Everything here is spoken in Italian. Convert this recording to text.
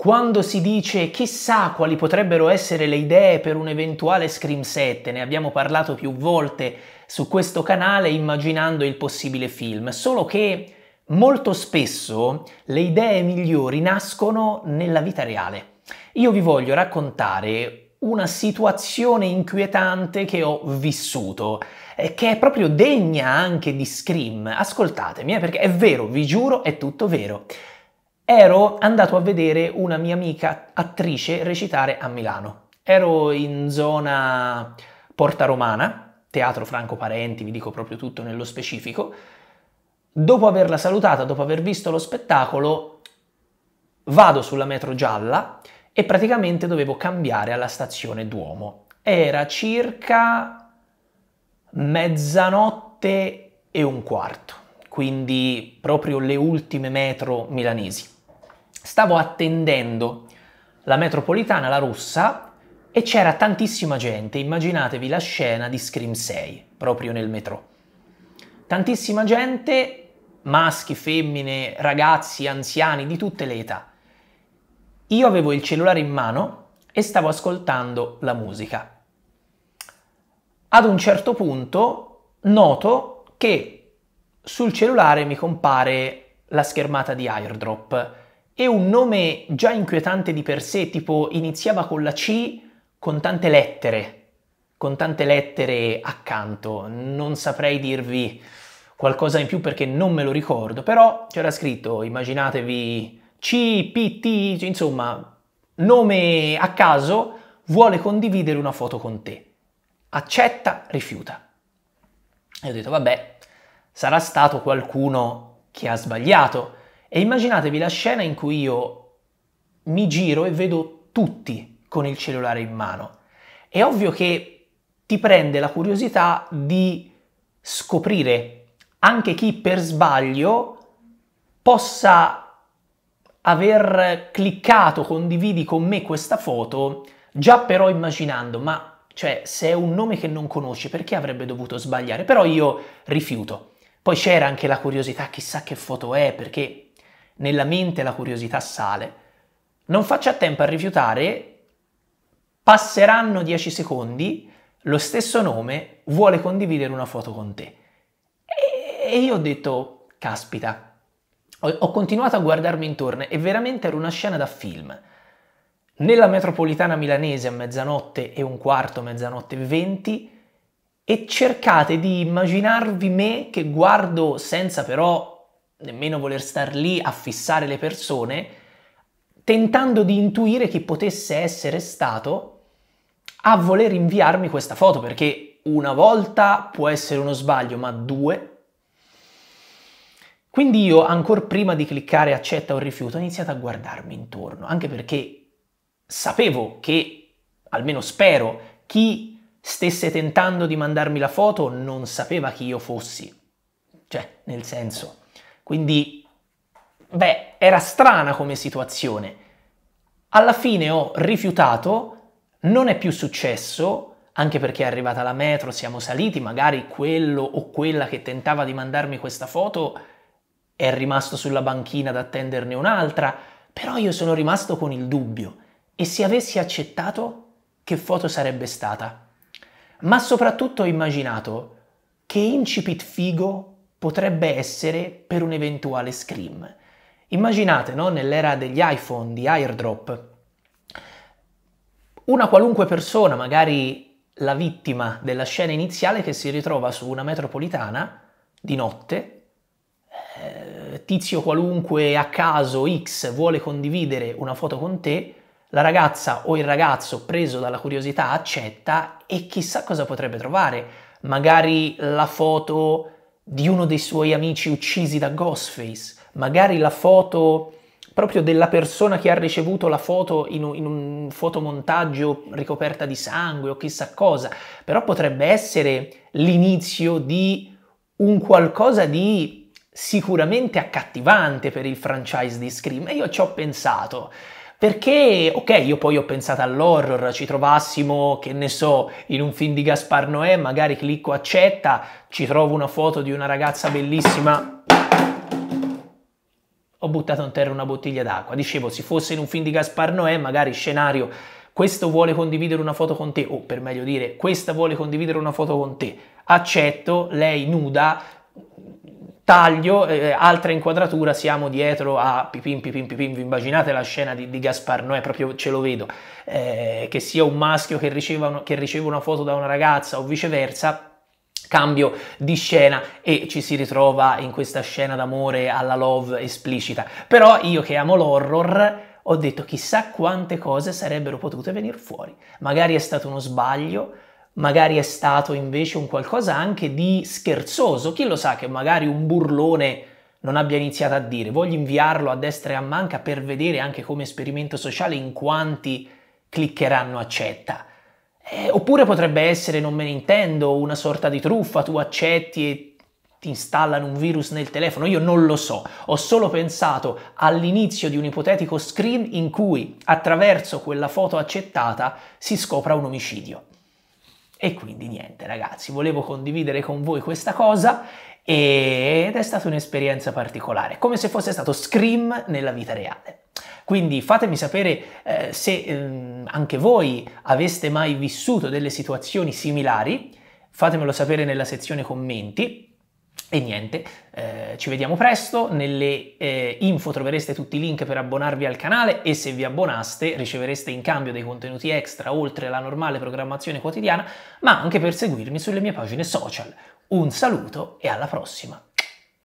Quando si dice chissà quali potrebbero essere le idee per un eventuale Scream 7, ne abbiamo parlato più volte su questo canale immaginando il possibile film, solo che molto spesso le idee migliori nascono nella vita reale. Io vi voglio raccontare una situazione inquietante che ho vissuto, eh, che è proprio degna anche di Scream. Ascoltatemi, eh, perché è vero, vi giuro, è tutto vero ero andato a vedere una mia amica attrice recitare a Milano. Ero in zona Porta Romana, teatro Franco Parenti, vi dico proprio tutto nello specifico. Dopo averla salutata, dopo aver visto lo spettacolo, vado sulla metro gialla e praticamente dovevo cambiare alla stazione Duomo. Era circa mezzanotte e un quarto, quindi proprio le ultime metro milanesi stavo attendendo la metropolitana, la russa, e c'era tantissima gente. Immaginatevi la scena di Scream 6, proprio nel metro. Tantissima gente, maschi, femmine, ragazzi, anziani, di tutte le età. Io avevo il cellulare in mano e stavo ascoltando la musica. Ad un certo punto noto che sul cellulare mi compare la schermata di airdrop e un nome già inquietante di per sé, tipo iniziava con la C con tante lettere, con tante lettere accanto, non saprei dirvi qualcosa in più perché non me lo ricordo, però c'era scritto, immaginatevi C, P, T, insomma, nome a caso, vuole condividere una foto con te. Accetta, rifiuta. E ho detto, vabbè, sarà stato qualcuno che ha sbagliato e immaginatevi la scena in cui io mi giro e vedo tutti con il cellulare in mano. È ovvio che ti prende la curiosità di scoprire anche chi per sbaglio possa aver cliccato condividi con me questa foto, già però immaginando, ma cioè se è un nome che non conosci, perché avrebbe dovuto sbagliare? Però io rifiuto. Poi c'era anche la curiosità, chissà che foto è, perché nella mente la curiosità sale, non faccia tempo a rifiutare, passeranno 10 secondi, lo stesso nome vuole condividere una foto con te. E, e io ho detto, caspita, ho, ho continuato a guardarmi intorno e veramente era una scena da film. Nella metropolitana milanese a mezzanotte e un quarto, mezzanotte e venti, e cercate di immaginarvi me che guardo senza però nemmeno voler star lì a fissare le persone, tentando di intuire chi potesse essere stato a voler inviarmi questa foto, perché una volta può essere uno sbaglio, ma due. Quindi io, ancora prima di cliccare accetta o rifiuto, ho iniziato a guardarmi intorno, anche perché sapevo che, almeno spero, chi stesse tentando di mandarmi la foto non sapeva chi io fossi. Cioè, nel senso, quindi, beh, era strana come situazione. Alla fine ho rifiutato, non è più successo, anche perché è arrivata la metro, siamo saliti, magari quello o quella che tentava di mandarmi questa foto è rimasto sulla banchina ad attenderne un'altra, però io sono rimasto con il dubbio e se avessi accettato che foto sarebbe stata. Ma soprattutto ho immaginato che incipit figo potrebbe essere per un eventuale scream. Immaginate, no? nell'era degli iPhone, di airdrop, una qualunque persona, magari la vittima della scena iniziale, che si ritrova su una metropolitana di notte, eh, tizio qualunque a caso X vuole condividere una foto con te, la ragazza o il ragazzo preso dalla curiosità accetta e chissà cosa potrebbe trovare, magari la foto di uno dei suoi amici uccisi da Ghostface, magari la foto proprio della persona che ha ricevuto la foto in un, in un fotomontaggio ricoperta di sangue o chissà cosa, però potrebbe essere l'inizio di un qualcosa di sicuramente accattivante per il franchise di Scream e io ci ho pensato. Perché, ok, io poi ho pensato all'horror, ci trovassimo, che ne so, in un film di Gaspar Noè, magari clicco accetta, ci trovo una foto di una ragazza bellissima ho buttato in terra una bottiglia d'acqua. Dicevo, se fosse in un film di Gaspar Noè, magari scenario, questo vuole condividere una foto con te, o per meglio dire, questa vuole condividere una foto con te. Accetto, lei nuda, taglio, eh, altra inquadratura, siamo dietro a pipim pipim pipim, vi immaginate la scena di, di Gaspar Noè, proprio ce lo vedo, eh, che sia un maschio che riceve, che riceve una foto da una ragazza o viceversa, cambio di scena e ci si ritrova in questa scena d'amore alla love esplicita. Però io che amo l'horror ho detto chissà quante cose sarebbero potute venire fuori. Magari è stato uno sbaglio, magari è stato invece un qualcosa anche di scherzoso, chi lo sa che magari un burlone non abbia iniziato a dire voglio inviarlo a destra e a manca per vedere anche come esperimento sociale in quanti cliccheranno accetta. Eh, oppure potrebbe essere, non me ne intendo, una sorta di truffa, tu accetti e ti installano un virus nel telefono, io non lo so, ho solo pensato all'inizio di un ipotetico screen in cui attraverso quella foto accettata si scopra un omicidio. E quindi niente ragazzi, volevo condividere con voi questa cosa ed è stata un'esperienza particolare, come se fosse stato Scream nella vita reale. Quindi fatemi sapere eh, se eh, anche voi aveste mai vissuto delle situazioni similari, fatemelo sapere nella sezione commenti e niente, eh, ci vediamo presto, nelle eh, info trovereste tutti i link per abbonarvi al canale e se vi abbonaste ricevereste in cambio dei contenuti extra oltre alla normale programmazione quotidiana, ma anche per seguirmi sulle mie pagine social. Un saluto e alla prossima!